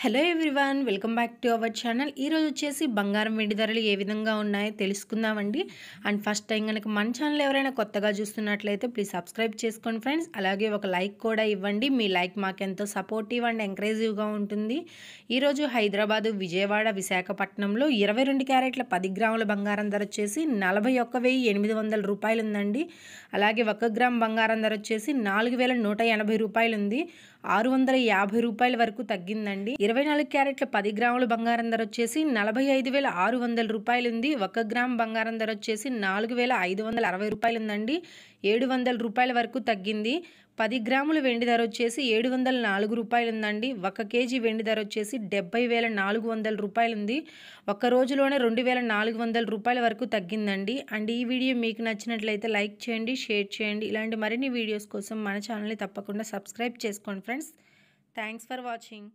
hello everyone welcome back to our channel ఈరోజు వచ్చేసి బంగారం వెండి ధరలు ఏ విధంగా ఉన్నాయో తెలుసుకుందామండి అండ్ ఫస్ట్ టైం కనుక మన ఛానల్ ఎవరైనా కొత్తగా చూస్తున్నట్లయితే ప్లీజ్ సబ్స్క్రైబ్ చేసుకోండి ఫ్రెండ్స్ అలాగే ఒక లైక్ కూడా ఇవ్వండి మీ లైక్ మాకెంతో సపోర్టివ్ అండ్ ఎంకరేజివ్గా ఉంటుంది ఈరోజు హైదరాబాదు విజయవాడ విశాఖపట్నంలో ఇరవై రెండు క్యారెట్ల పది గ్రాముల బంగారం ధర వచ్చేసి నలభై ఒక్క వెయ్యి ఎనిమిది వందల రూపాయలు ఉందండి అలాగే ఒక గ్రామ్ బంగారం ధర వచ్చేసి నాలుగు వేల నూట ఎనభై రూపాయలు ఉంది ఆరు వందల యాభై రూపాయల వరకు తగ్గిందండి ఇరవై నాలుగు క్యారెట్ల పది గ్రాముల బంగారం ధర వచ్చేసి నలభై ఐదు వేల ఆరు వందల రూపాయలు ఉంది ఒక గ్రామ్ బంగారం ధర వచ్చేసి నాలుగు వేల ఐదు వందల అరవై రూపాయలు ఉందండి ఏడు వందల రూపాయల వరకు తగ్గింది పది గ్రాముల వెండి ధర వచ్చేసి ఏడు వందల నాలుగు రూపాయలు ఉందండి ఒక కేజీ వెండి ధర వచ్చేసి డెబ్బై వేల నాలుగు వందల రూపాయలు ఉంది ఒక రోజులోనే రెండు వేల నాలుగు వందల రూపాయల వరకు తగ్గిందండి అండ్ ఈ వీడియో మీకు నచ్చినట్లయితే లైక్ చేయండి షేర్ చేయండి ఇలాంటి మరిన్ని వీడియోస్ కోసం మన ఛానల్ని తప్పకుండా సబ్స్క్రైబ్ చేసుకోండి ఫ్రెండ్స్ థ్యాంక్స్ ఫర్ వాచింగ్